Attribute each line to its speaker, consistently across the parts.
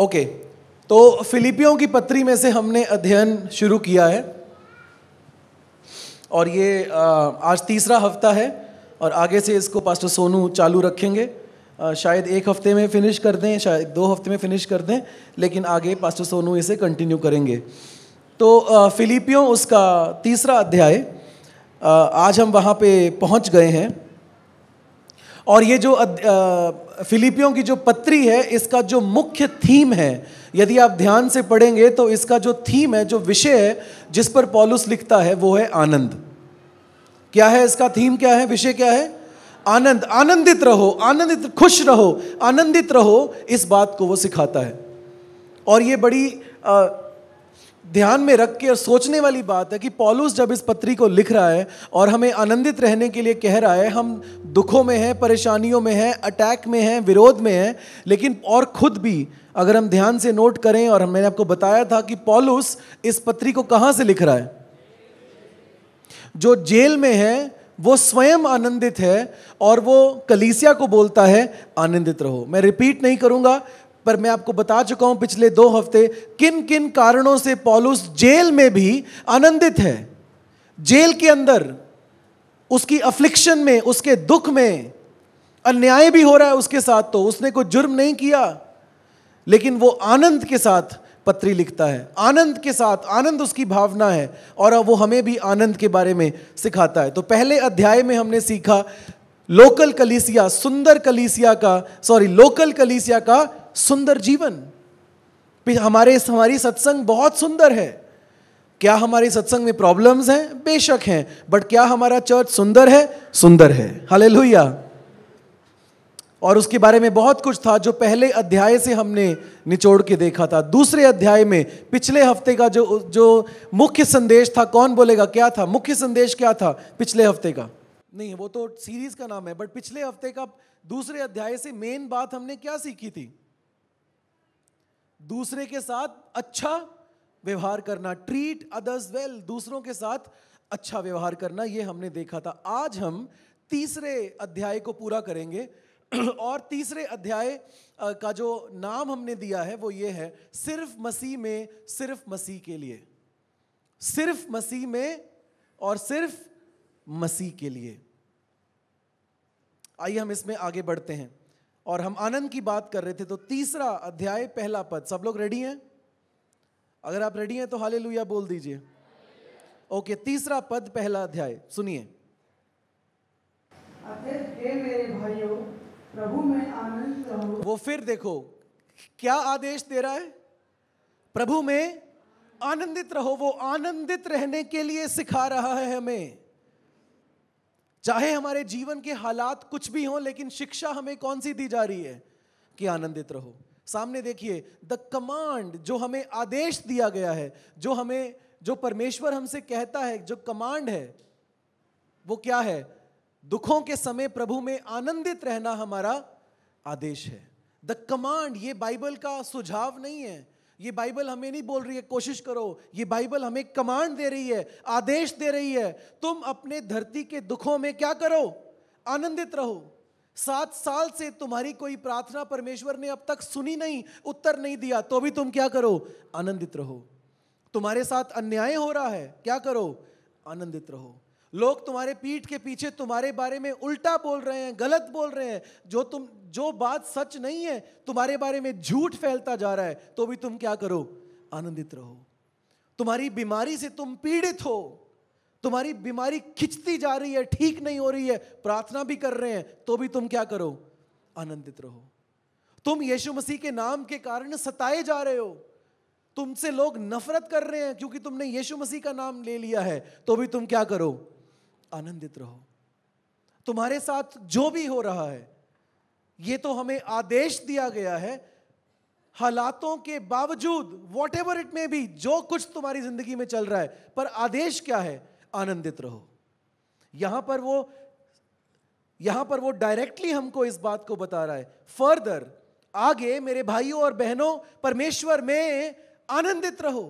Speaker 1: okay तो फिलिपियों की पत्री में से हमने अध्ययन शुरू किया है और ये आज तीसरा हफ्ता है और आगे से इसको पास्टर सोनू चालू रखेंगे शायद एक हफ्ते में फिनिश कर दें शायद दो हफ्ते में फिनिश कर दें लेकिन आगे पास्टर सोनू इसे कंटिन्यू करेंगे तो फिलिपियों उसका तीसरा अध्याय आज हम वहाँ पे पहुँच गए हैं और ये जो फिलिपियों की जो पत्री है इसका जो मुख्य थीम है यदि आप ध्यान से पढ़ेंगे तो इसका जो थीम है जो विषय है जिस पर पॉलुस लिखता है वो है आनंद क्या है इसका थीम क्या है विषय क्या है आनंद आनंदित रहो आनंदित खुश रहो आनंदित रहो इस बात को वो सिखाता है और ये बड़ी आ, ध्यान में रख के और सोचने वाली बात है कि पॉलुस जब इस पत्री को लिख रहा है और हमें आनंदित रहने के लिए कह रहा है हम दुखों में हैं परेशानियों में हैं अटैक में हैं विरोध में हैं लेकिन और खुद भी अगर हम ध्यान से नोट करें और मैंने आपको बताया था कि पॉलूस इस पत्री को कहाँ से लिख रहा है जो जेल में है वो स्वयं आनंदित है और वो कलीसिया को बोलता है आनंदित रहो मैं रिपीट नहीं करूंगा पर मैं आपको बता चुका हूं पिछले दो हफ्ते किन किन कारणों से पॉलुस जेल में भी आनंदित है जेल के अंदर उसकी अफ्लिक्शन में उसके दुख में अन्याय भी हो रहा है उसके साथ तो उसने कोई जुर्म नहीं किया लेकिन वो आनंद के साथ पत्री लिखता है आनंद के साथ आनंद उसकी भावना है और वो हमें भी आनंद के बारे में सिखाता है तो पहले अध्याय में हमने सीखा लोकल कलीसिया सुंदर कलीसिया का सॉरी लोकल कलीसिया का सुंदर जीवन हमारे हमारी सत्संग बहुत सुंदर है क्या हमारी सत्संग में प्रॉब्लम्स हैं बेशक हैं बट क्या हमारा चर्च सुंदर है सुंदर है हले और उसके बारे में बहुत कुछ था जो पहले अध्याय से हमने निचोड़ के देखा था दूसरे अध्याय में पिछले हफ्ते का जो जो मुख्य संदेश था कौन बोलेगा क्या था मुख्य संदेश क्या था पिछले हफ्ते का नहीं वो तो सीरीज का नाम है बट पिछले हफ्ते का दूसरे अध्याय से मेन बात हमने क्या सीखी थी दूसरे के साथ अच्छा व्यवहार करना ट्रीट अदर्स वेल दूसरों के साथ अच्छा व्यवहार करना ये हमने देखा था आज हम तीसरे अध्याय को पूरा करेंगे और तीसरे अध्याय का जो नाम हमने दिया है वो ये है सिर्फ मसीह में सिर्फ मसीह के लिए सिर्फ मसीह में और सिर्फ मसीह के लिए आइए हम इसमें आगे बढ़ते हैं और हम आनंद की बात कर रहे थे तो तीसरा अध्याय पहला पद सब लोग रेडी हैं अगर आप रेडी हैं तो हाले लुया बोल दीजिए ओके तीसरा पद पहला अध्याय सुनिए प्रभु में आनंद रहो वो फिर देखो क्या आदेश दे रहा है प्रभु में आनंदित रहो वो आनंदित रहने के लिए सिखा रहा है हमें चाहे हमारे जीवन के हालात कुछ भी हों लेकिन शिक्षा हमें कौन सी दी जा रही है कि आनंदित रहो सामने देखिए द कमांड जो हमें आदेश दिया गया है जो हमें जो परमेश्वर हमसे कहता है जो कमांड है वो क्या है दुखों के समय प्रभु में आनंदित रहना हमारा आदेश है द कमांड ये बाइबल का सुझाव नहीं है ये बाइबल हमें नहीं बोल रही है कोशिश करो ये बाइबल हमें कमांड दे रही है आदेश दे रही है तुम अपने धरती के दुखों में क्या करो आनंदित रहो सात साल से तुम्हारी कोई प्रार्थना परमेश्वर ने अब तक सुनी नहीं उत्तर नहीं दिया तो भी तुम क्या करो आनंदित रहो तुम्हारे साथ अन्याय हो रहा है क्या करो आनंदित रहो लोग तुम्हारे पीठ के पीछे तुम्हारे बारे में उल्टा बोल रहे हैं गलत बोल रहे हैं जो तुम जो बात सच नहीं है तुम्हारे बारे में झूठ फैलता जा रहा है तो भी तुम क्या करो आनंदित रहो तुम्हारी बीमारी से तुम पीड़ित हो तुम्हारी बीमारी खिंचती जा रही है ठीक नहीं हो रही है प्रार्थना भी कर रहे हैं तो भी तुम क्या करो आनंदित रहो तुम यीशु मसीह के नाम के कारण सताए जा रहे हो तुमसे लोग नफरत कर रहे हैं क्योंकि तुमने यीशु मसीह का नाम ले लिया है तो भी तुम क्या करो आनंदित रहो तुम्हारे साथ जो भी हो रहा है ये तो हमें आदेश दिया गया है हालातों के बावजूद वॉट एवर इट में भी जो कुछ तुम्हारी जिंदगी में चल रहा है पर आदेश क्या है आनंदित रहो यहां पर वो यहां पर वो डायरेक्टली हमको इस बात को बता रहा है फर्दर आगे मेरे भाइयों और बहनों परमेश्वर में आनंदित रहो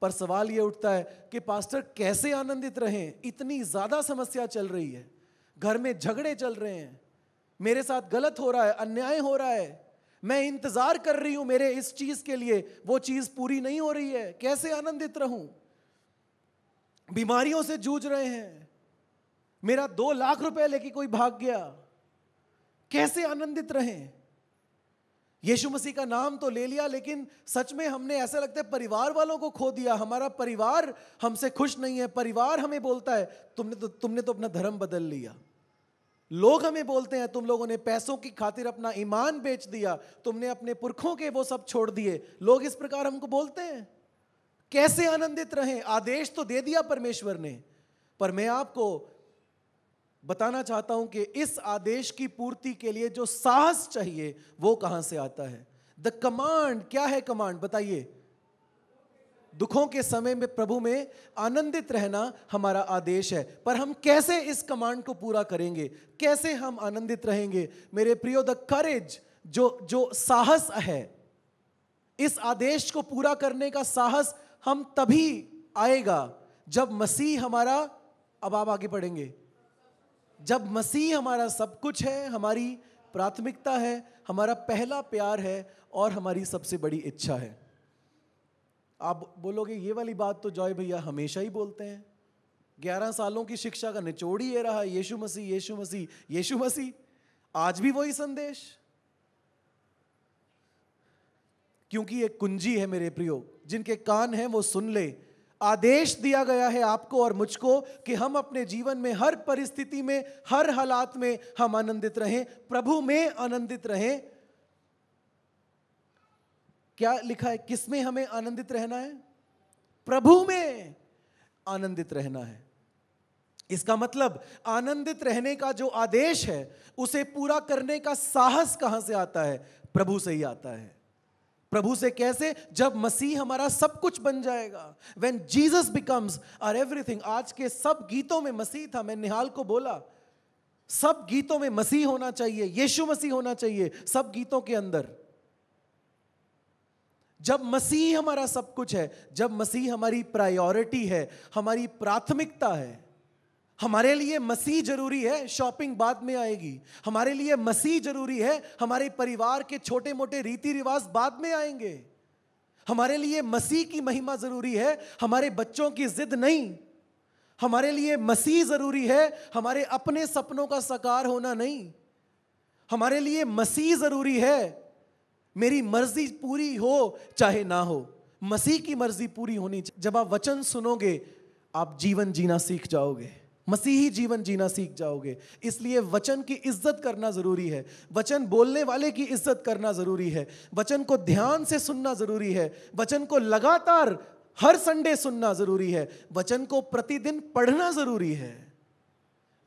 Speaker 1: पर सवाल ये उठता है कि पास्टर कैसे आनंदित रहें इतनी ज़्यादा समस्या चल रही है घर में झगड़े चल रहे हैं मेरे साथ गलत हो रहा है अन्याय हो रहा है मैं इंतज़ार कर रही हूँ मेरे इस चीज़ के लिए वो चीज़ पूरी नहीं हो रही है कैसे आनंदित रहूँ बीमारियों से जूझ रहे हैं मेरा दो लाख रुपए लेके कोई भाग गया कैसे आनंदित रहें यीशु मसीह का नाम तो ले लिया लेकिन सच में हमने ऐसा लगता है परिवार वालों को खो दिया हमारा परिवार हमसे खुश नहीं है परिवार हमें बोलता है तुमने तो तुमने तो अपना धर्म बदल लिया लोग हमें बोलते हैं तुम लोगों ने पैसों की खातिर अपना ईमान बेच दिया तुमने अपने पुरखों के वो सब छोड़ दिए लोग इस प्रकार हमको बोलते हैं कैसे आनंदित रहें आदेश तो दे दिया परमेश्वर ने पर मैं आपको बताना चाहता हूं कि इस आदेश की पूर्ति के लिए जो साहस चाहिए वो कहां से आता है द कमांड क्या है कमांड बताइए दुखों के समय में प्रभु में आनंदित रहना हमारा आदेश है पर हम कैसे इस कमांड को पूरा करेंगे कैसे हम आनंदित रहेंगे मेरे प्रियो द करेज जो जो साहस है इस आदेश को पूरा करने का साहस हम तभी आएगा जब मसीह हमारा अब आप आगे पढ़ेंगे जब मसीह हमारा सब कुछ है हमारी प्राथमिकता है हमारा पहला प्यार है और हमारी सबसे बड़ी इच्छा है आप बोलोगे ये वाली बात तो जॉय भैया हमेशा ही बोलते हैं ग्यारह सालों की शिक्षा का निचोड़ ही ये रहा यीशु मसीह यीशु मसीह यीशु मसीह आज भी वही संदेश क्योंकि ये कुंजी है मेरे प्रियो जिनके कान हैं वो सुन ले आदेश दिया गया है आपको और मुझको कि हम अपने जीवन में हर परिस्थिति में हर हालात में हम आनंदित रहें प्रभु में आनंदित रहें क्या लिखा है किसमें हमें आनंदित रहना है प्रभु में आनंदित रहना है इसका मतलब आनंदित रहने का जो आदेश है उसे पूरा करने का साहस कहां से आता है प्रभु से ही आता है प्रभु से कैसे जब मसीह हमारा सब कुछ बन जाएगा when Jesus becomes our everything आज के सब गीतों में मसीह था मैं निहाल को बोला सब गीतों में मसीह होना चाहिए यीशु मसीह होना चाहिए सब गीतों के अंदर जब मसीह हमारा सब कुछ है जब मसीह हमारी प्रायोरिटी है हमारी प्राथमिकता है हमारे लिए मसीह जरूरी है शॉपिंग बाद में आएगी हमारे लिए मसीह जरूरी है हमारे परिवार के छोटे मोटे रीति रिवाज बाद में आएंगे हमारे लिए मसीह की महिमा जरूरी है हमारे बच्चों की जिद नहीं हमारे लिए मसीह जरूरी है हमारे अपने सपनों का साकार होना नहीं हमारे लिए मसीह जरूरी है मेरी मर्जी पूरी हो चाहे ना हो मसीह की मर्जी पूरी होनी चाहिए जब आप वचन सुनोगे आप जीवन जीना सीख जाओगे मसीही जीवन जीना सीख जाओगे इसलिए वचन की इज्जत करना ज़रूरी है वचन बोलने वाले की इज्जत करना ज़रूरी है वचन को ध्यान से सुनना ज़रूरी है वचन को लगातार हर संडे सुनना ज़रूरी है वचन को प्रतिदिन पढ़ना ज़रूरी है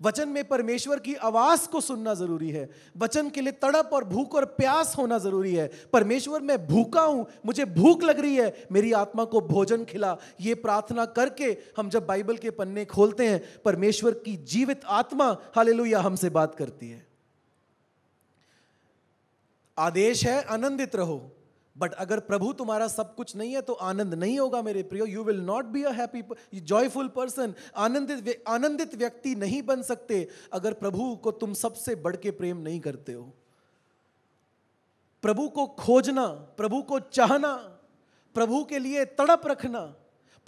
Speaker 1: वचन में परमेश्वर की आवाज को सुनना जरूरी है वचन के लिए तड़प और भूख और प्यास होना जरूरी है परमेश्वर मैं भूखा हूं मुझे भूख लग रही है मेरी आत्मा को भोजन खिला ये प्रार्थना करके हम जब बाइबल के पन्ने खोलते हैं परमेश्वर की जीवित आत्मा हाले हमसे बात करती है आदेश है आनंदित रहो बट अगर प्रभु तुम्हारा सब कुछ नहीं है तो आनंद नहीं होगा मेरे प्रियो you will not be a happy joyful person आनंदित आनंदित व्यक्ति नहीं बन सकते अगर प्रभु को तुम सबसे बढ़ के प्रेम नहीं करते हो प्रभु को खोजना प्रभु को चाहना प्रभु के लिए तड़प रखना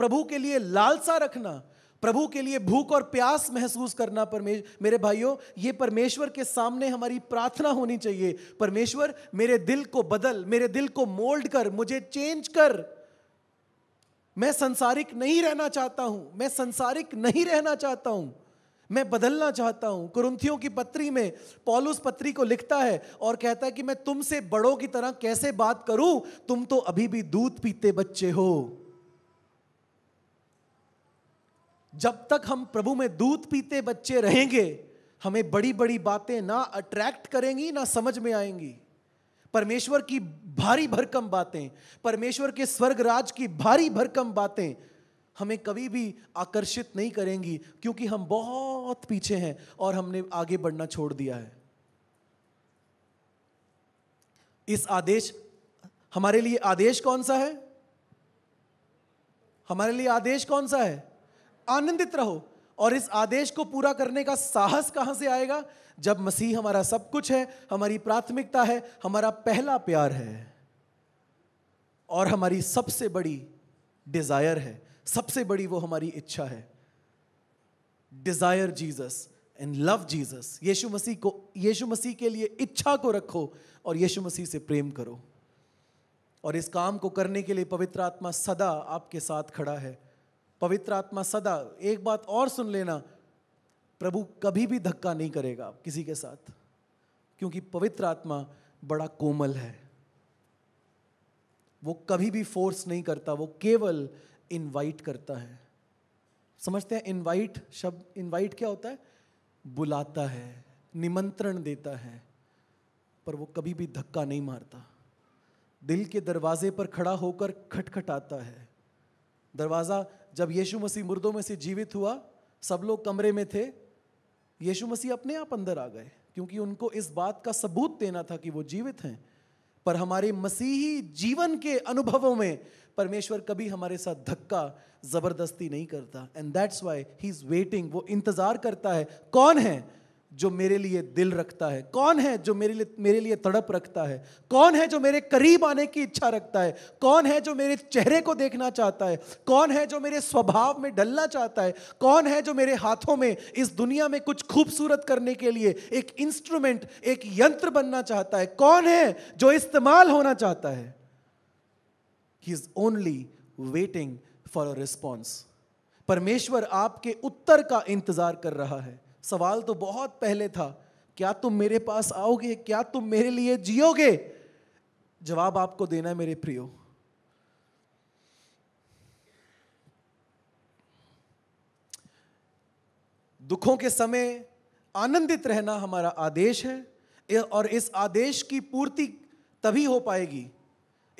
Speaker 1: प्रभु के लिए लालसा रखना प्रभु के लिए भूख और प्यास महसूस करना परमेश मेरे भाइयों ये परमेश्वर के सामने हमारी प्रार्थना होनी चाहिए परमेश्वर मेरे दिल को बदल मेरे दिल को मोल्ड कर मुझे चेंज कर मैं संसारिक नहीं रहना चाहता हूं मैं संसारिक नहीं रहना चाहता हूं मैं बदलना चाहता हूं कुरुंथियों की पत्री में पॉलुस पत्री को लिखता है और कहता है कि मैं तुमसे बड़ों की तरह कैसे बात करूं तुम तो अभी भी दूध पीते बच्चे हो जब तक हम प्रभु में दूध पीते बच्चे रहेंगे हमें बड़ी बड़ी बातें ना अट्रैक्ट करेंगी ना समझ में आएंगी परमेश्वर की भारी भरकम बातें परमेश्वर के स्वर्ग राज की भारी भरकम बातें हमें कभी भी आकर्षित नहीं करेंगी क्योंकि हम बहुत पीछे हैं और हमने आगे बढ़ना छोड़ दिया है इस आदेश हमारे लिए आदेश कौन सा है हमारे लिए आदेश कौन सा है आनंदित रहो और इस आदेश को पूरा करने का साहस कहां से आएगा जब मसीह हमारा सब कुछ है हमारी प्राथमिकता है हमारा पहला प्यार है और हमारी सबसे बड़ी डिजायर है सबसे बड़ी वो हमारी इच्छा है desire Jesus and love Jesus Yeshu Masih को यीशु मसीह के लिए इच्छा को रखो और यीशु मसीह से प्रेम करो और इस काम को करने के लिए पवित्र आत्मा सदा आपके साथ खड़ा है पवित्र आत्मा सदा एक बात और सुन लेना प्रभु कभी भी धक्का नहीं करेगा किसी के साथ क्योंकि पवित्र आत्मा बड़ा कोमल है वो कभी भी फोर्स नहीं करता वो केवल इनवाइट करता है समझते हैं इनवाइट शब्द इनवाइट क्या होता है बुलाता है निमंत्रण देता है पर वो कभी भी धक्का नहीं मारता दिल के दरवाजे पर खड़ा होकर खटखटाता है दरवाज़ा जब यीशु मसीह मुर्दों में से जीवित हुआ सब लोग कमरे में थे यीशु मसीह अपने आप अंदर आ गए क्योंकि उनको इस बात का सबूत देना था कि वो जीवित हैं पर हमारे मसीही जीवन के अनुभवों में परमेश्वर कभी हमारे साथ धक्का जबरदस्ती नहीं करता and that's why he is waiting वो इंतजार करता है कौन है जो मेरे लिए दिल रखता है कौन है जो मेरे लिए मेरे लिए तड़प रखता है कौन है जो मेरे करीब आने की इच्छा रखता है कौन है जो मेरे चेहरे को देखना चाहता है कौन है जो मेरे स्वभाव में ढलना चाहता है कौन है जो मेरे हाथों में इस दुनिया में कुछ खूबसूरत करने के लिए एक इंस्ट्रूमेंट एक यंत्र बनना चाहता है कौन है जो इस्तेमाल होना चाहता है he is only waiting for a response परमेश्वर आपके उत्तर का इंतजार कर रहा है सवाल तो बहुत पहले था क्या तुम मेरे पास आओगे क्या तुम मेरे लिए जियोगे जवाब आपको देना है मेरे प्रियो दुखों के समय आनंदित रहना हमारा आदेश है और इस आदेश की पूर्ति तभी हो पाएगी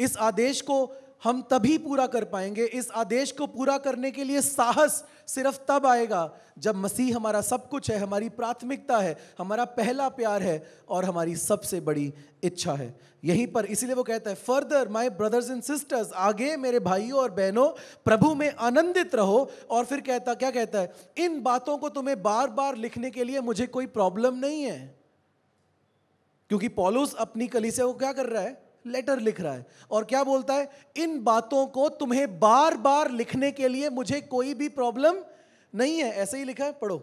Speaker 1: इस आदेश को हम तभी पूरा कर पाएंगे इस आदेश को पूरा करने के लिए साहस सिर्फ तब आएगा जब मसीह हमारा सब कुछ है हमारी प्राथमिकता है हमारा पहला प्यार है और हमारी सबसे बड़ी इच्छा है यहीं पर इसीलिए वो कहता है further my brothers and sisters आगे मेरे भाइयों और बहनों प्रभु में आनंदित रहो और फिर कहता क्या कहता है इन बातों को तुम्हें बार बार लिखने के लिए मुझे कोई प्रॉब्लम नहीं है क्योंकि पॉलोस अपनी कली से वो क्या कर रहा है लेटर लिख रहा है और क्या बोलता है इन बातों को तुम्हें बार बार लिखने के लिए मुझे कोई भी प्रॉब्लम नहीं है ऐसे ही लिखा है पढ़ो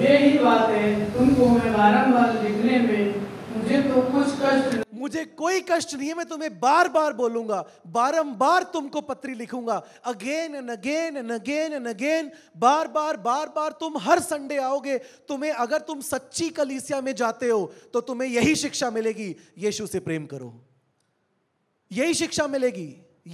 Speaker 1: ये ही बात है तुमको मैं बारंबार लिखने में मुझे तो कुछ कष्ट मुझे कोई कष्ट नहीं है मैं तुम्हें बार बार बोलूंगा बारंबार तुमको पत्री लिखूंगा again and again and again and again बार बार बार बार तुम हर संडे आओगे तुम्हें अगर तुम सच्ची कलीसिया में जाते हो तो तुम्हें यही शिक्षा मिलेगी यीशु से प्रेम करो यही शिक्षा मिलेगी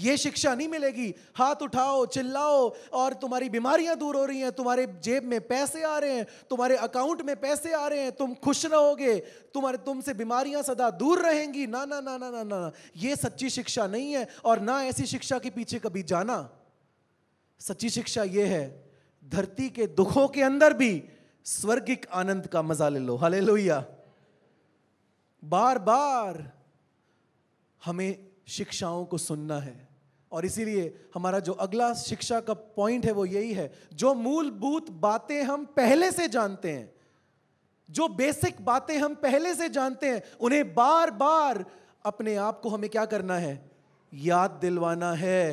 Speaker 1: ये शिक्षा नहीं मिलेगी हाथ उठाओ चिल्लाओ और तुम्हारी बीमारियां दूर हो रही हैं तुम्हारे जेब में पैसे आ रहे हैं तुम्हारे अकाउंट में पैसे आ रहे हैं तुम खुश रहोगे तुम्हारे तुमसे बीमारियां सदा दूर रहेंगी ना ना ना ना ना ना ये सच्ची शिक्षा नहीं है और ना ऐसी शिक्षा के पीछे कभी जाना सच्ची शिक्षा ये है धरती के दुखों के अंदर भी स्वर्गिक आनंद का मजा ले लो हले बार बार हमें शिक्षाओं को सुनना है और इसीलिए हमारा जो अगला शिक्षा का पॉइंट है वो यही है जो मूलभूत बातें हम पहले से जानते हैं जो बेसिक बातें हम पहले से जानते हैं उन्हें बार बार अपने आप को हमें क्या करना है याद दिलवाना है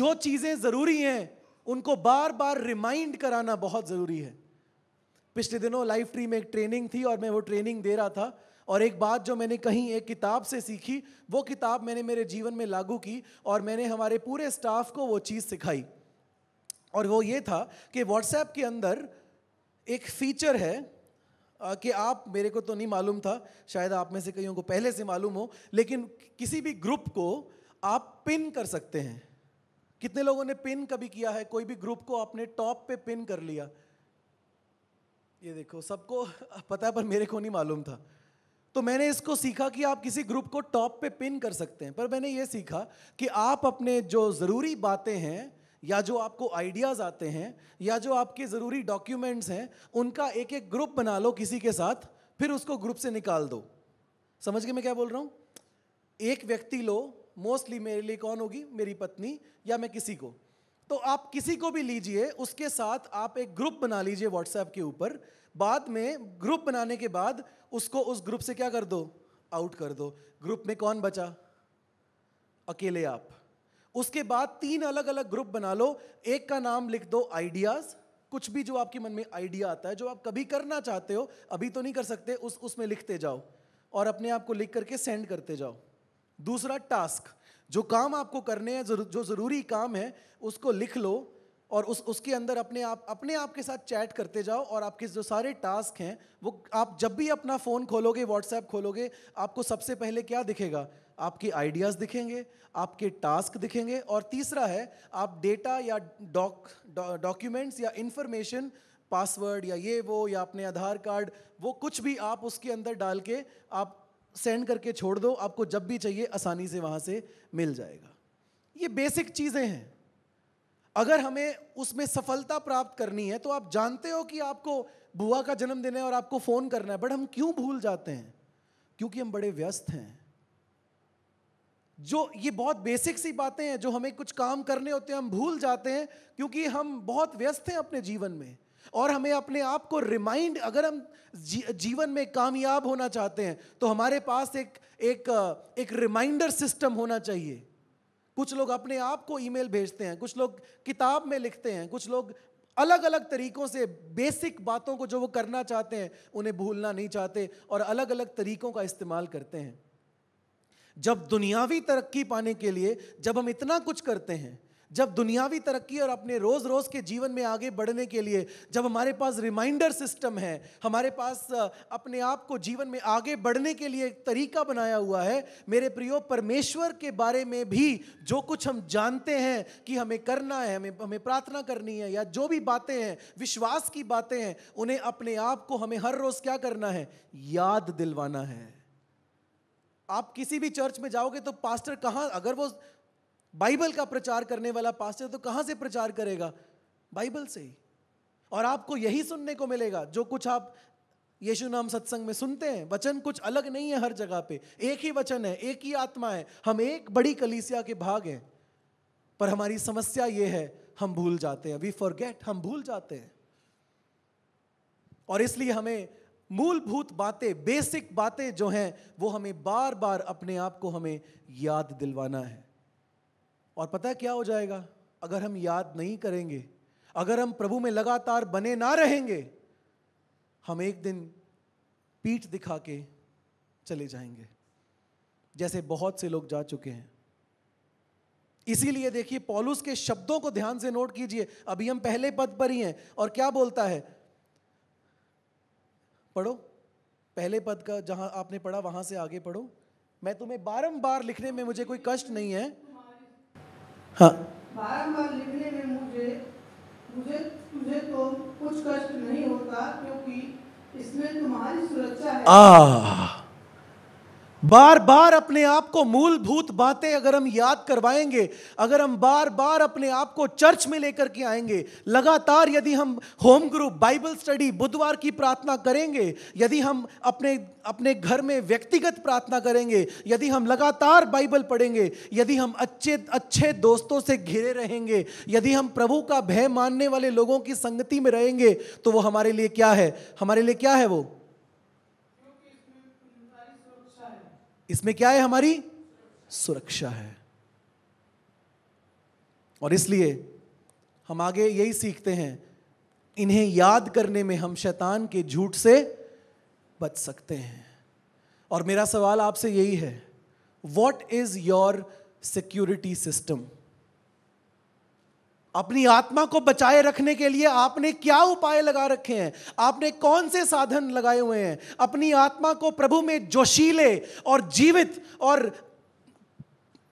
Speaker 1: जो चीजें जरूरी हैं उनको बार बार रिमाइंड कराना बहुत जरूरी है पिछले दिनों लाइफ ट्री में एक ट्रेनिंग थी और मैं वो ट्रेनिंग दे रहा था और एक बात जो मैंने कहीं एक किताब से सीखी वो किताब मैंने मेरे जीवन में लागू की और मैंने हमारे पूरे स्टाफ को वो चीज़ सिखाई और वो ये था कि व्हाट्सएप के अंदर एक फीचर है कि आप मेरे को तो नहीं मालूम था शायद आप में से कईयों को पहले से मालूम हो लेकिन किसी भी ग्रुप को आप पिन कर सकते हैं कितने लोगों ने पिन कभी किया है कोई भी ग्रुप को आपने टॉप पे पिन कर लिया ये देखो सबको पता है पर मेरे को नहीं मालूम था तो मैंने इसको सीखा कि आप किसी ग्रुप को टॉप पे पिन कर सकते हैं पर मैंने ये सीखा कि आप अपने जो ज़रूरी बातें हैं या जो आपको आइडियाज़ आते हैं या जो आपके ज़रूरी डॉक्यूमेंट्स हैं उनका एक एक ग्रुप बना लो किसी के साथ फिर उसको ग्रुप से निकाल दो समझ के मैं क्या बोल रहा हूँ एक व्यक्ति लो मोस्टली मेरे लिए कौन होगी मेरी पत्नी या मैं किसी को तो आप किसी को भी लीजिए उसके साथ आप एक ग्रुप बना लीजिए व्हाट्सएप के ऊपर बाद में ग्रुप बनाने के बाद उसको उस ग्रुप से क्या कर दो आउट कर दो ग्रुप में कौन बचा अकेले आप उसके बाद तीन अलग अलग ग्रुप बना लो एक का नाम लिख दो आइडियाज कुछ भी जो आपके मन में आइडिया आता है जो आप कभी करना चाहते हो अभी तो नहीं कर सकते उस उसमें लिखते जाओ और अपने आप को लिख करके सेंड करते जाओ दूसरा टास्क जो काम आपको करने हैं जो ज़रूरी काम है उसको लिख लो और उस उसके अंदर अपने आप अपने आप के साथ चैट करते जाओ और आपके जो सारे टास्क हैं वो आप जब भी अपना फ़ोन खोलोगे व्हाट्सएप खोलोगे आपको सबसे पहले क्या दिखेगा आपके आइडियाज़ दिखेंगे आपके टास्क दिखेंगे और तीसरा है आप डेटा या डॉक डॉक्यूमेंट्स या इन्फॉर्मेशन पासवर्ड या ये वो या अपने आधार कार्ड वो कुछ भी आप उसके अंदर डाल के आप सेंड करके छोड़ दो आपको जब भी चाहिए आसानी से वहाँ से मिल जाएगा ये बेसिक चीज़ें हैं अगर हमें उसमें सफलता प्राप्त करनी है तो आप जानते हो कि आपको बुआ का जन्मदिन है और आपको फ़ोन करना है बट हम क्यों भूल जाते हैं क्योंकि हम बड़े व्यस्त हैं जो ये बहुत बेसिक सी बातें हैं जो हमें कुछ काम करने होते हैं हम भूल जाते हैं क्योंकि हम बहुत व्यस्त हैं अपने जीवन में और हमें अपने आप को रिमाइंड अगर हम जी, जीवन में कामयाब होना चाहते हैं तो हमारे पास एक एक एक रिमाइंडर सिस्टम होना चाहिए कुछ लोग अपने आप को ईमेल भेजते हैं कुछ लोग किताब में लिखते हैं कुछ लोग अलग अलग तरीकों से बेसिक बातों को जो वो करना चाहते हैं उन्हें भूलना नहीं चाहते और अलग अलग तरीकों का इस्तेमाल करते हैं जब दुनियावी तरक्की पाने के लिए जब हम इतना कुछ करते हैं जब दुनियावी तरक्की और अपने रोज़ रोज़ के जीवन में आगे बढ़ने के लिए जब हमारे पास रिमाइंडर सिस्टम है हमारे पास अपने आप को जीवन में आगे बढ़ने के लिए एक तरीका बनाया हुआ है मेरे प्रियो परमेश्वर के बारे में भी जो कुछ हम जानते हैं कि हमें करना है हमें हमें प्रार्थना करनी है या जो भी बातें हैं विश्वास की बातें हैं उन्हें अपने आप को हमें हर रोज़ क्या करना है याद दिलवाना है आप किसी भी चर्च में जाओगे तो पास्टर कहाँ अगर वो बाइबल का प्रचार करने वाला पास्टर तो कहाँ से प्रचार करेगा बाइबल से ही और आपको यही सुनने को मिलेगा जो कुछ आप यीशु नाम सत्संग में सुनते हैं वचन कुछ अलग नहीं है हर जगह पे एक ही वचन है एक ही आत्मा है हम एक बड़ी कलीसिया के भाग हैं पर हमारी समस्या ये है हम भूल जाते हैं वी फॉरगेट हम भूल जाते हैं और इसलिए हमें मूलभूत बातें बेसिक बातें जो हैं वो हमें बार बार अपने आप को हमें याद दिलवाना है और पता है क्या हो जाएगा अगर हम याद नहीं करेंगे अगर हम प्रभु में लगातार बने ना रहेंगे हम एक दिन पीठ दिखा के चले जाएंगे जैसे बहुत से लोग जा चुके हैं इसीलिए देखिए पॉलुस के शब्दों को ध्यान से नोट कीजिए अभी हम पहले पद पर ही हैं और क्या बोलता है पढ़ो पहले पद का जहां आपने पढ़ा वहां से आगे पढ़ो मैं तुम्हें बारंबार लिखने में मुझे कोई कष्ट नहीं है हाँ
Speaker 2: बार बार लिखने में मुझे मुझे तुझे तो कुछ कष्ट नहीं
Speaker 1: होता क्योंकि इसमें तुम्हारी सुरक्षा है आ बार बार अपने आप को मूलभूत बातें अगर हम याद करवाएंगे अगर हम बार बार अपने आप को चर्च में लेकर के आएंगे लगातार यदि हम होम ग्रुप बाइबल स्टडी बुधवार की प्रार्थना करेंगे यदि हम अपने अपने घर में व्यक्तिगत प्रार्थना करेंगे यदि हम लगातार बाइबल पढ़ेंगे यदि हम अच्छे अच्छे दोस्तों से घिरे रहेंगे यदि हम प्रभु का भय मानने वाले लोगों की संगति में रहेंगे तो वो हमारे लिए क्या है हमारे लिए क्या है वो इसमें क्या है हमारी सुरक्षा है और इसलिए हम आगे यही सीखते हैं इन्हें याद करने में हम शैतान के झूठ से बच सकते हैं और मेरा सवाल आपसे यही है what is your security system अपनी आत्मा को बचाए रखने के लिए आपने क्या उपाय लगा रखे हैं आपने कौन से साधन लगाए हुए हैं अपनी आत्मा को प्रभु में जोशीले और जीवित और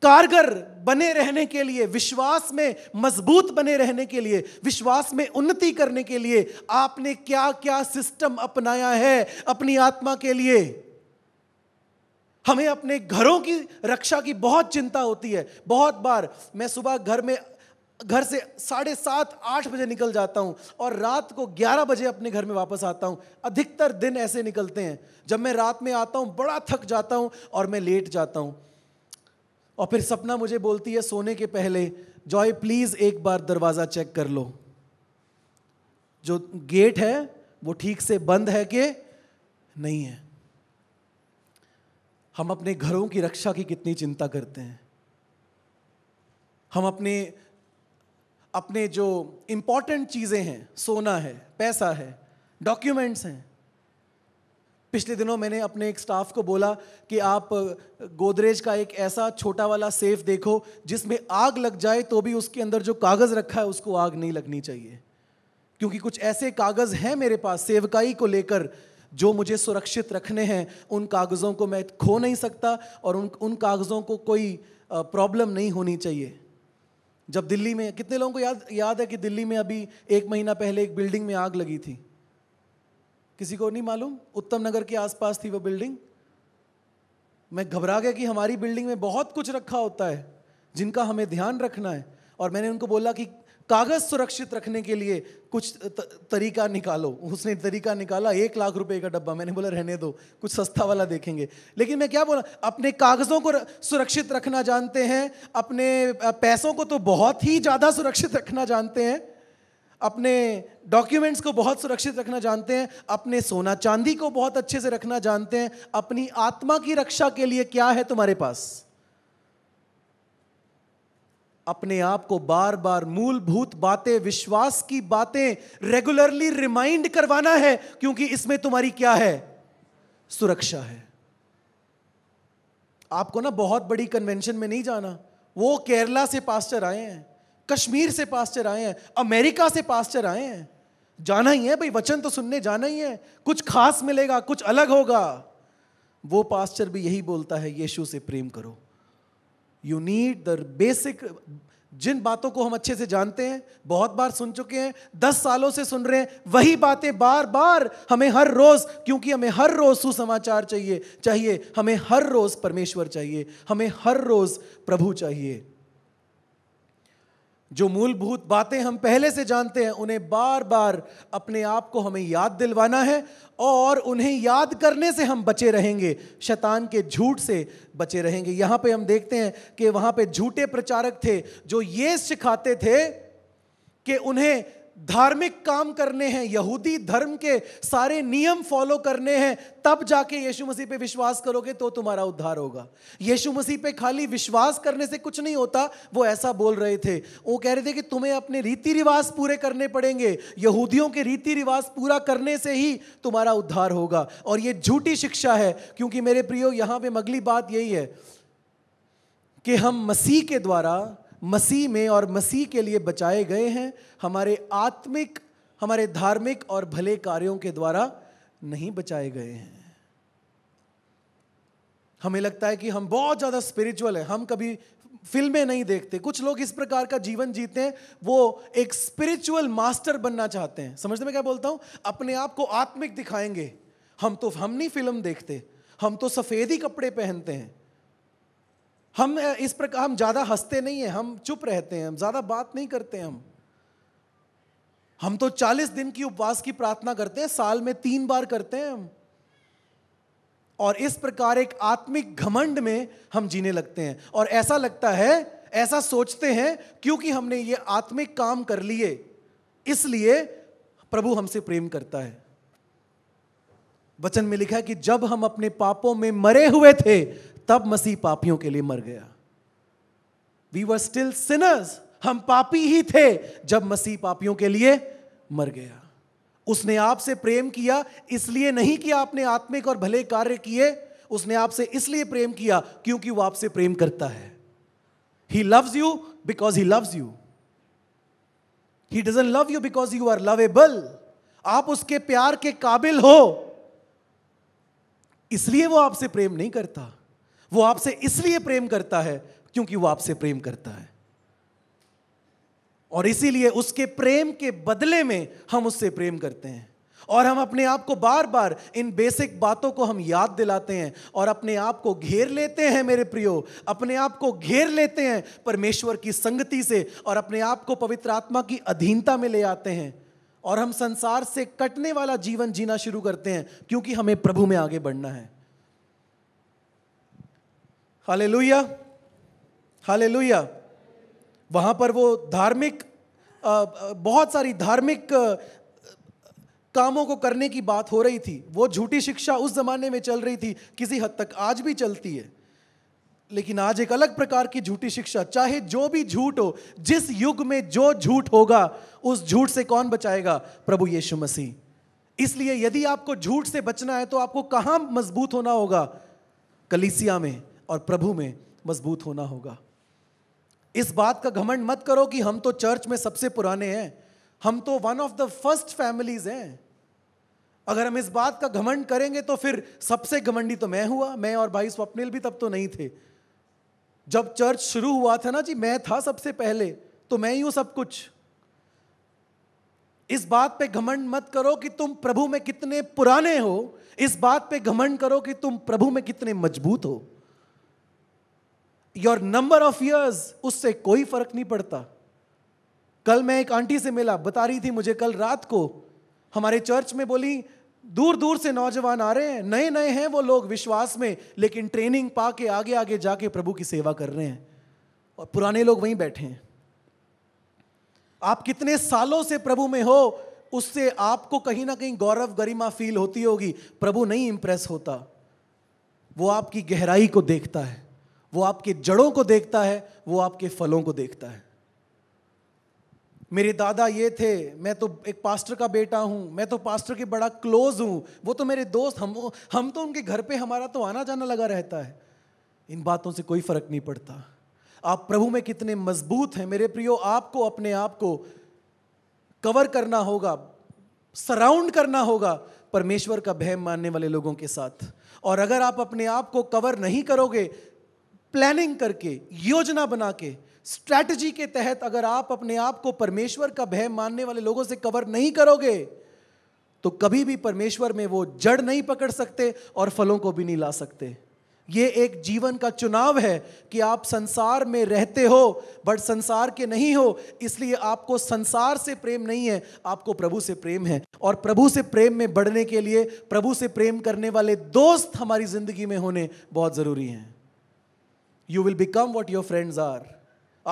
Speaker 1: कारगर बने रहने के लिए विश्वास में मजबूत बने रहने के लिए विश्वास में उन्नति करने के लिए आपने क्या क्या सिस्टम अपनाया है अपनी आत्मा के लिए हमें अपने घरों की रक्षा की बहुत चिंता होती है बहुत बार मैं सुबह घर में घर से साढ़े सात आठ बजे निकल जाता हूँ और रात को ग्यारह बजे अपने घर में वापस आता हूँ अधिकतर दिन ऐसे निकलते हैं जब मैं रात में आता हूँ बड़ा थक जाता हूँ और मैं लेट जाता हूँ और फिर सपना मुझे बोलती है सोने के पहले जॉय प्लीज़ एक बार दरवाज़ा चेक कर लो जो गेट है वो ठीक से बंद है कि नहीं है हम अपने घरों की रक्षा की कितनी चिंता करते हैं हम अपने अपने जो इम्पॉर्टेंट चीज़ें हैं सोना है पैसा है डॉक्यूमेंट्स हैं पिछले दिनों मैंने अपने एक स्टाफ को बोला कि आप गोदरेज का एक ऐसा छोटा वाला सेफ देखो जिसमें आग लग जाए तो भी उसके अंदर जो कागज़ रखा है उसको आग नहीं लगनी चाहिए क्योंकि कुछ ऐसे कागज़ हैं मेरे पास सेवकाई को लेकर जो मुझे सुरक्षित रखने हैं उन कागज़ों को मैं खो नहीं सकता और उन उन कागज़ों को कोई प्रॉब्लम नहीं होनी चाहिए जब दिल्ली में कितने लोगों को याद याद है कि दिल्ली में अभी एक महीना पहले एक बिल्डिंग में आग लगी थी किसी को नहीं मालूम उत्तम नगर के आसपास थी वो बिल्डिंग मैं घबरा गया कि हमारी बिल्डिंग में बहुत कुछ रखा होता है जिनका हमें ध्यान रखना है और मैंने उनको बोला कि कागज़ सुरक्षित रखने के लिए कुछ तरीका निकालो उसने तरीका निकाला एक लाख रुपए का डब्बा मैंने बोला रहने दो कुछ सस्ता वाला देखेंगे लेकिन मैं क्या बोला अपने कागज़ों को सुरक्षित रखना जानते हैं अपने पैसों को तो बहुत ही ज़्यादा सुरक्षित रखना जानते हैं अपने डॉक्यूमेंट्स को बहुत सुरक्षित रखना जानते हैं अपने सोना चांदी को बहुत अच्छे से रखना जानते हैं अपनी आत्मा की रक्षा के लिए क्या है तुम्हारे पास अपने आप को बार बार मूलभूत बातें विश्वास की बातें रेगुलरली रिमाइंड करवाना है क्योंकि इसमें तुम्हारी क्या है सुरक्षा है आपको ना बहुत बड़ी कन्वेंशन में नहीं जाना वो केरला से पास्टर आए हैं कश्मीर से पास्टर आए हैं अमेरिका से पास्टर आए हैं जाना ही है भाई वचन तो सुनने जाना ही है कुछ खास मिलेगा कुछ अलग होगा वो पास्टर भी यही बोलता है यीशु से प्रेम करो यू नीड द बेसिक जिन बातों को हम अच्छे से जानते हैं बहुत बार सुन चुके हैं दस सालों से सुन रहे हैं वही बातें बार बार हमें हर रोज़ क्योंकि हमें हर रोज़ सुसमाचार चाहिए चाहिए हमें हर रोज़ परमेश्वर चाहिए हमें हर रोज़ प्रभु चाहिए जो मूलभूत बातें हम पहले से जानते हैं उन्हें बार बार अपने आप को हमें याद दिलवाना है और उन्हें याद करने से हम बचे रहेंगे शैतान के झूठ से बचे रहेंगे यहाँ पे हम देखते हैं कि वहाँ पे झूठे प्रचारक थे जो ये सिखाते थे कि उन्हें धार्मिक काम करने हैं यहूदी धर्म के सारे नियम फॉलो करने हैं तब जाके यीशु मसीह पे विश्वास करोगे तो तुम्हारा उद्धार होगा यीशु मसीह पे खाली विश्वास करने से कुछ नहीं होता वो ऐसा बोल रहे थे वो कह रहे थे कि तुम्हें अपने रीति रिवाज पूरे करने पड़ेंगे यहूदियों के रीति रिवाज पूरा करने से ही तुम्हारा उद्धार होगा और ये झूठी शिक्षा है क्योंकि मेरे प्रियो यहाँ पे अगली बात यही है कि हम मसीह के द्वारा मसीह में और मसीह के लिए बचाए गए हैं हमारे आत्मिक हमारे धार्मिक और भले कार्यों के द्वारा नहीं बचाए गए हैं हमें लगता है कि हम बहुत ज़्यादा स्पिरिचुअल हैं हम कभी फिल्में नहीं देखते कुछ लोग इस प्रकार का जीवन जीते हैं वो एक स्पिरिचुअल मास्टर बनना चाहते हैं समझते मैं क्या बोलता हूं अपने आप को आत्मिक दिखाएंगे हम तो हम नहीं फिल्म देखते हम तो सफ़ेद ही कपड़े पहनते हैं हम इस प्रकार हम ज़्यादा हंसते नहीं हैं हम चुप रहते हैं हम ज़्यादा बात नहीं करते हम हम तो चालीस दिन की उपवास की प्रार्थना करते हैं साल में तीन बार करते हैं हम और इस प्रकार एक आत्मिक घमंड में हम जीने लगते हैं और ऐसा लगता है ऐसा सोचते हैं क्योंकि हमने ये आत्मिक काम कर लिए इसलिए प्रभु हमसे प्रेम करता है वचन में लिखा है कि जब हम अपने पापों में मरे हुए थे तब मसीह पापियों के लिए मर गया वी वर स्टिल सिनर्स हम पापी ही थे जब मसीह पापियों के लिए मर गया उसने आपसे प्रेम किया इसलिए नहीं कि आपने आत्मिक और भले कार्य किए उसने आपसे इसलिए प्रेम किया क्योंकि वो आपसे प्रेम करता है he loves you because he loves you he doesn't love you because you are lovable आप उसके प्यार के काबिल हो इसलिए वो आपसे प्रेम नहीं करता वो आपसे इसलिए प्रेम करता है क्योंकि वो आपसे प्रेम करता है और इसीलिए उसके प्रेम के बदले में हम उससे प्रेम करते हैं और हम अपने आप को बार बार इन बेसिक बातों को हम याद दिलाते हैं और अपने आप को घेर लेते हैं मेरे प्रियो अपने आप को घेर लेते हैं परमेश्वर की संगति से और अपने आप को पवित्र आत्मा की अधीनता में ले आते हैं और हम संसार से कटने वाला जीवन जीना शुरू करते हैं क्योंकि हमें प्रभु में आगे बढ़ना है हालेलुया हालेलुया वहाँ पर वो धार्मिक बहुत सारी धार्मिक कामों को करने की बात हो रही थी वो झूठी शिक्षा उस ज़माने में चल रही थी किसी हद तक आज भी चलती है लेकिन आज एक अलग प्रकार की झूठी शिक्षा चाहे जो भी झूठ हो जिस युग में जो झूठ होगा उस झूठ से कौन बचाएगा प्रभु यीशु मसीह इसलिए यदि आपको झूठ से बचना है तो आपको कहाँ मजबूत होना होगा कलीसिया में और प्रभु में मजबूत होना होगा इस बात का घमंड मत करो कि हम तो चर्च में सबसे पुराने हैं हम तो one of the first families हैं अगर हम इस बात का घमंड करेंगे तो फिर सबसे घमंडी तो मैं हुआ मैं और भाई स्वप्निल भी तब तो नहीं थे जब चर्च शुरू हुआ था ना जी मैं था सबसे पहले तो मैं ही हूं सब कुछ इस बात पे घमंड मत करो कि तुम प्रभु में कितने पुराने हो इस बात पे घमंड करो कि तुम प्रभु में कितने मजबूत हो योर नंबर ऑफ ईयर्स उससे कोई फर्क नहीं पड़ता कल मैं एक आंटी से मिला बता रही थी मुझे कल रात को हमारे चर्च में बोली दूर दूर से नौजवान आ रहे हैं नए नए हैं वो लोग विश्वास में लेकिन ट्रेनिंग पा के आगे आगे जाके प्रभु की सेवा कर रहे हैं और पुराने लोग वहीं बैठे हैं आप कितने सालों से प्रभु में हो उससे आपको कहीं ना कहीं गौरव गरिमा फील होती होगी प्रभु नहीं इंप्रेस होता वो आपकी गहराई को देखता है वो आपके जड़ों को देखता है वो आपके फलों को देखता है मेरे दादा ये थे मैं तो एक पास्टर का बेटा हूँ मैं तो पास्टर के बड़ा क्लोज हूँ वो तो मेरे दोस्त हम हम तो उनके घर पे हमारा तो आना जाना लगा रहता है इन बातों से कोई फर्क नहीं पड़ता आप प्रभु में कितने मजबूत हैं मेरे प्रियो आपको अपने आप को कवर करना होगा सराउंड करना होगा परमेश्वर का भय मानने वाले लोगों के साथ और अगर आप अपने आप को कवर नहीं करोगे प्लानिंग करके योजना बना के स्ट्रैटेजी के तहत अगर आप अपने आप को परमेश्वर का भय मानने वाले लोगों से कवर नहीं करोगे तो कभी भी परमेश्वर में वो जड़ नहीं पकड़ सकते और फलों को भी नहीं ला सकते ये एक जीवन का चुनाव है कि आप संसार में रहते हो बट संसार के नहीं हो इसलिए आपको संसार से प्रेम नहीं है आपको प्रभु से प्रेम है और प्रभु से प्रेम में बढ़ने के लिए प्रभु से प्रेम करने वाले दोस्त हमारी ज़िंदगी में होने बहुत ज़रूरी हैं you will become what your friends are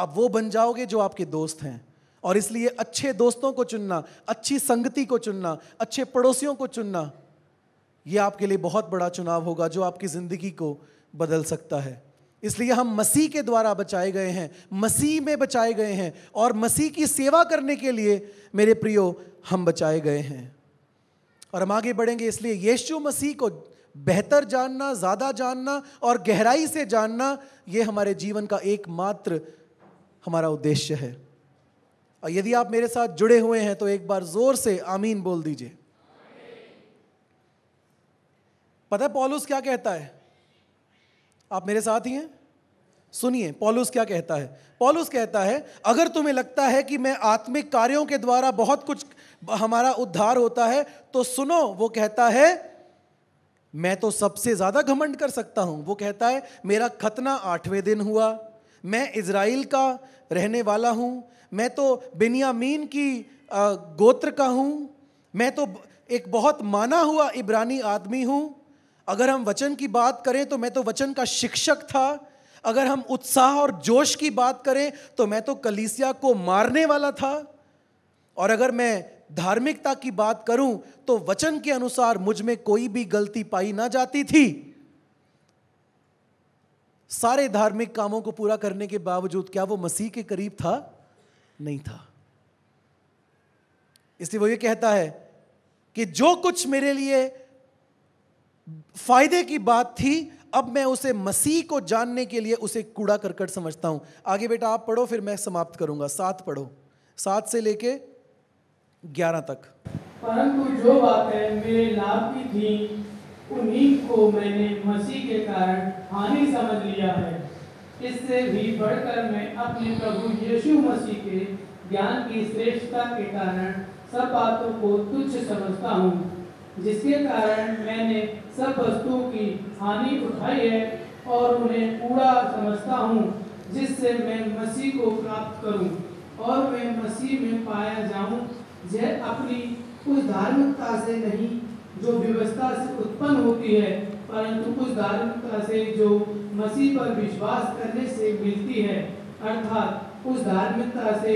Speaker 1: आप वो बन जाओगे जो आपके दोस्त हैं और इसलिए अच्छे दोस्तों को चुनना अच्छी संगति को चुनना अच्छे पड़ोसियों को चुनना ये आपके लिए बहुत बड़ा चुनाव होगा जो आपकी ज़िंदगी को बदल सकता है इसलिए हम मसीह के द्वारा बचाए गए हैं मसीह में बचाए गए हैं और मसीह की सेवा करने के लिए मेरे प्रियो हम बचाए गए हैं और हम आगे बढ़ेंगे इसलिए यीशु मसीह को बेहतर जानना ज़्यादा जानना और गहराई से जानना ये हमारे जीवन का एकमात्र हमारा उद्देश्य है और यदि आप मेरे साथ जुड़े हुए हैं तो एक बार जोर से आमीन बोल दीजिए पता है पॉलुस क्या कहता है आप मेरे साथ ही हैं सुनिए पॉलुस क्या कहता है पॉलुस कहता है अगर तुम्हें लगता है कि मैं आत्मिक कार्यों के द्वारा बहुत कुछ हमारा उद्धार होता है तो सुनो वो कहता है मैं तो सबसे ज़्यादा घमंड कर सकता हूँ वो कहता है मेरा खतना आठवें दिन हुआ मैं इज़राइल का रहने वाला हूँ मैं तो बिनियामीन की गोत्र का हूँ मैं तो एक बहुत माना हुआ इब्रानी आदमी हूँ अगर हम वचन की बात करें तो मैं तो वचन का शिक्षक था अगर हम उत्साह और जोश की बात करें तो मैं तो कलीसिया को मारने वाला था और अगर मैं धार्मिकता की बात करूं तो वचन के अनुसार मुझ में कोई भी गलती पाई ना जाती थी सारे धार्मिक कामों को पूरा करने के बावजूद क्या वो मसीह के करीब था नहीं था इसलिए वो ये कहता है कि जो कुछ मेरे लिए फायदे की बात थी अब मैं उसे मसीह को जानने के लिए उसे कूड़ा करकट समझता हूं आगे बेटा आप पढ़ो फिर मैं समाप्त करूंगा सात पढ़ो सात से लेके ग्यारह तक
Speaker 2: परंतु जो बातें मेरे लाभ की थी उन्हीं को मैंने मसीह के कारण हानि समझ लिया है इससे भी बढ़कर मैं अपने प्रभु यीशु मसीह के ज्ञान की श्रेष्ठता के कारण सब बातों को तुच्छ समझता हूँ जिसके कारण मैंने सब वस्तुओं की हानि उठाई है और उन्हें कूड़ा समझता हूँ जिससे मैं मसीह को प्राप्त करूँ और मैं मसीह में पाया जाऊँ यह अपनी उस धार्मिकता से नहीं जो व्यवस्था से उत्पन्न होती है परंतु उस धार्मिकता से जो मसीह पर विश्वास करने से मिलती है अर्थात उस धार्मिकता से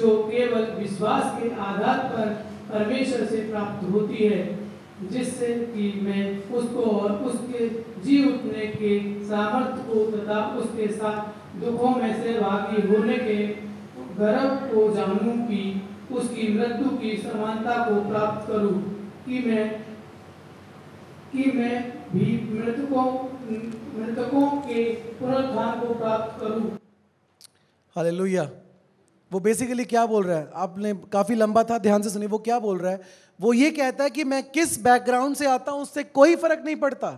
Speaker 2: जो केवल विश्वास के आधार पर परमेश्वर से प्राप्त होती है जिससे कि मैं उसको और उसके जी उठने के सामर्थ्य को तथा उसके साथ दुखों में से भागी होने के गर्व को जानूं कि उसकी मृत्यु की समानता को प्राप्त करूं कि मैं कि मैं भी मृतकों मृतकों के पुनरुत्थान को प्राप्त करूं
Speaker 1: हालेलुया वो बेसिकली क्या बोल रहा है आपने काफ़ी लंबा था ध्यान से सुनिए वो क्या बोल रहा है वो ये कहता है कि मैं किस बैकग्राउंड से आता हूँ उससे कोई फर्क नहीं पड़ता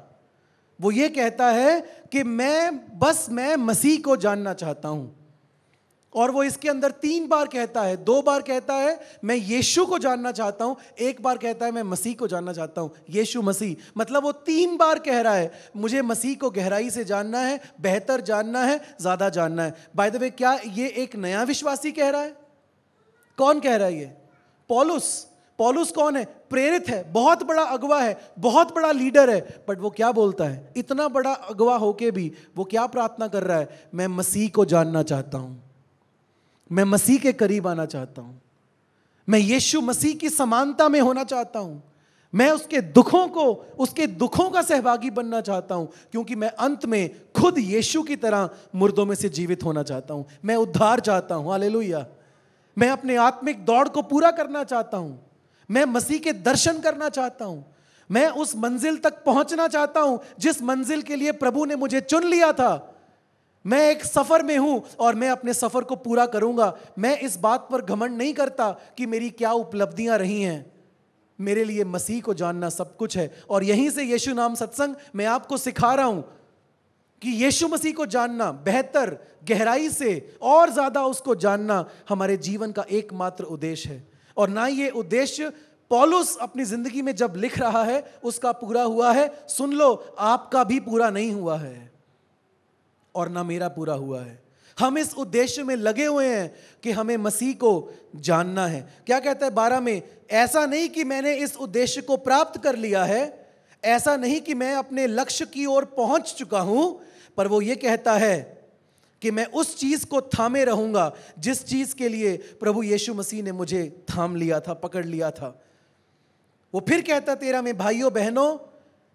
Speaker 1: वो ये कहता है कि मैं बस मैं मसीह को जानना चाहता हूँ और वो इसके अंदर तीन बार कहता है दो बार कहता है मैं यीशु को जानना चाहता हूँ एक बार कहता है मैं मसीह को जानना चाहता हूँ यीशु मसीह मतलब वो तीन बार कह रहा है मुझे मसीह को गहराई से जानना है बेहतर जानना है ज़्यादा जानना है बाय द वे क्या ये एक नया विश्वासी कह रहा है कौन कह रहा है ये पॉलुस पॉलुस कौन है प्रेरित है बहुत बड़ा अगवा है बहुत बड़ा लीडर है बट वो क्या बोलता है इतना बड़ा अगवा होके भी वो क्या प्रार्थना कर रहा है मैं मसीह को जानना चाहता हूँ मैं मसीह के करीब आना चाहता हूं मैं यीशु मसीह की समानता में होना चाहता हूं मैं उसके दुखों को उसके दुखों का सहभागी बनना चाहता हूं क्योंकि मैं अंत में खुद यीशु की तरह मुर्दों में से जीवित होना चाहता हूं मैं उद्धार चाहता हूं आले मैं अपने आत्मिक दौड़ को पूरा करना चाहता हूं मैं मसीह के दर्शन करना चाहता हूं मैं उस मंजिल तक पहुंचना चाहता हूं जिस मंजिल के लिए प्रभु ने मुझे चुन लिया था मैं एक सफ़र में हूं और मैं अपने सफ़र को पूरा करूंगा मैं इस बात पर घमंड नहीं करता कि मेरी क्या उपलब्धियां रही हैं मेरे लिए मसीह को जानना सब कुछ है और यहीं से यीशु नाम सत्संग मैं आपको सिखा रहा हूं कि यीशु मसीह को जानना बेहतर गहराई से और ज़्यादा उसको जानना हमारे जीवन का एकमात्र उद्देश्य है और ना ये उद्देश्य पॉलुस अपनी ज़िंदगी में जब लिख रहा है उसका पूरा हुआ है सुन लो आपका भी पूरा नहीं हुआ है और ना मेरा पूरा हुआ है हम इस उद्देश्य में लगे हुए हैं कि हमें मसीह को जानना है क्या कहता है बारह में ऐसा नहीं कि मैंने इस उद्देश्य को प्राप्त कर लिया है ऐसा नहीं कि मैं अपने लक्ष्य की ओर पहुंच चुका हूं पर वो ये कहता है कि मैं उस चीज़ को थामे रहूंगा जिस चीज़ के लिए प्रभु यीशु मसीह ने मुझे थाम लिया था पकड़ लिया था वो फिर कहता तेरा में भाइयों बहनों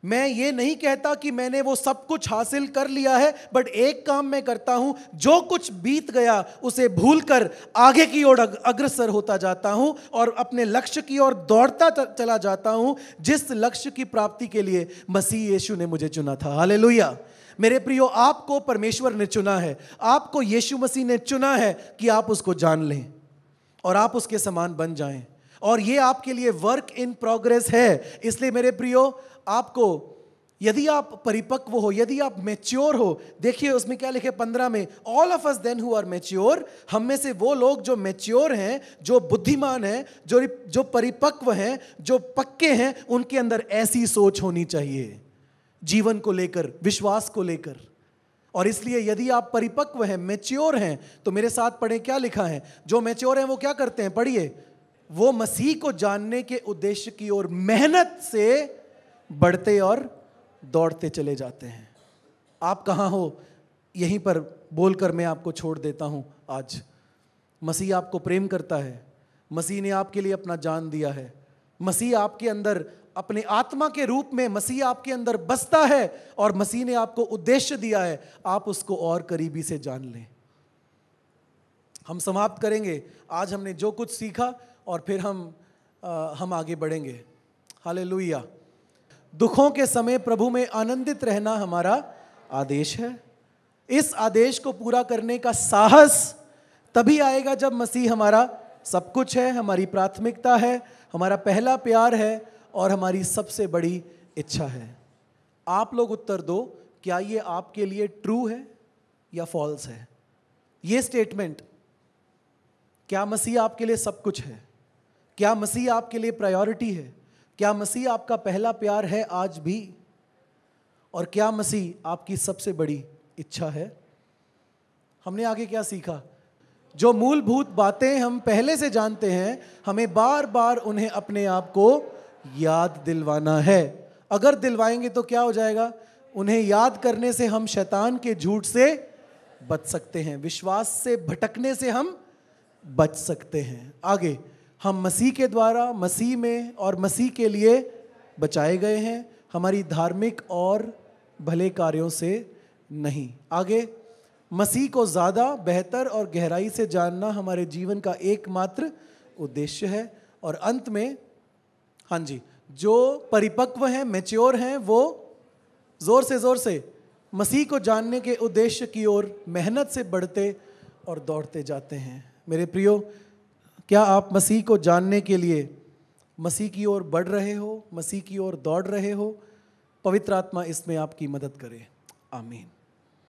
Speaker 1: मैं ये नहीं कहता कि मैंने वो सब कुछ हासिल कर लिया है बट एक काम मैं करता हूं जो कुछ बीत गया उसे भूलकर आगे की ओर अग्रसर होता जाता हूं और अपने लक्ष्य की ओर दौड़ता चला जाता हूं जिस लक्ष्य की प्राप्ति के लिए मसीह यीशु ने मुझे चुना था हाले मेरे प्रियो आपको परमेश्वर ने चुना है आपको यीशु मसीह ने चुना है कि आप उसको जान लें और आप उसके समान बन जाएं और ये आपके लिए वर्क इन प्रोग्रेस है इसलिए मेरे प्रियो आपको यदि आप परिपक्व हो यदि आप मेच्योर हो देखिए उसमें क्या लिखे पंद्रह में all of us then who are mature हम में से वो लोग जो मेच्योर हैं जो बुद्धिमान हैं जो जो परिपक्व हैं जो पक्के हैं उनके अंदर ऐसी सोच होनी चाहिए जीवन को लेकर विश्वास को लेकर और इसलिए यदि आप परिपक्व हैं मेच्योर हैं तो मेरे साथ पढ़ें क्या लिखा है जो मेच्योर हैं वो क्या करते हैं पढ़िए वो मसीह को जानने के उद्देश्य की ओर मेहनत से बढ़ते और दौड़ते चले जाते हैं आप कहाँ हो यहीं पर बोलकर मैं आपको छोड़ देता हूँ आज मसीह आपको प्रेम करता है मसीह ने आपके लिए अपना जान दिया है मसीह आपके अंदर अपने आत्मा के रूप में मसीह आपके अंदर बसता है और मसीह ने आपको उद्देश्य दिया है आप उसको और करीबी से जान लें हम समाप्त करेंगे आज हमने जो कुछ सीखा और फिर हम आ, हम आगे बढ़ेंगे हाले दुखों के समय प्रभु में आनंदित रहना हमारा आदेश है इस आदेश को पूरा करने का साहस तभी आएगा जब मसीह हमारा सब कुछ है हमारी प्राथमिकता है हमारा पहला प्यार है और हमारी सबसे बड़ी इच्छा है आप लोग उत्तर दो क्या ये आपके लिए ट्रू है या फॉल्स है ये स्टेटमेंट क्या मसीह आपके लिए सब कुछ है क्या मसीह आपके लिए प्रायोरिटी है क्या मसीह आपका पहला प्यार है आज भी और क्या मसीह आपकी सबसे बड़ी इच्छा है हमने आगे क्या सीखा जो मूलभूत बातें हम पहले से जानते हैं हमें बार बार उन्हें अपने आप को याद दिलवाना है अगर दिलवाएंगे तो क्या हो जाएगा उन्हें याद करने से हम शैतान के झूठ से बच सकते हैं विश्वास से भटकने से हम बच सकते हैं आगे हम मसीह के द्वारा मसीह में और मसीह के लिए बचाए गए हैं हमारी धार्मिक और भले कार्यों से नहीं आगे मसीह को ज़्यादा बेहतर और गहराई से जानना हमारे जीवन का एकमात्र उद्देश्य है और अंत में हाँ जी जो परिपक्व हैं मेच्योर हैं वो ज़ोर से ज़ोर से मसीह को जानने के उद्देश्य की ओर मेहनत से बढ़ते और दौड़ते जाते हैं मेरे प्रियो क्या आप मसीह को जानने के लिए मसीह की ओर बढ़ रहे हो मसीह की ओर दौड़ रहे हो पवित्र आत्मा इसमें आपकी मदद करे आमीन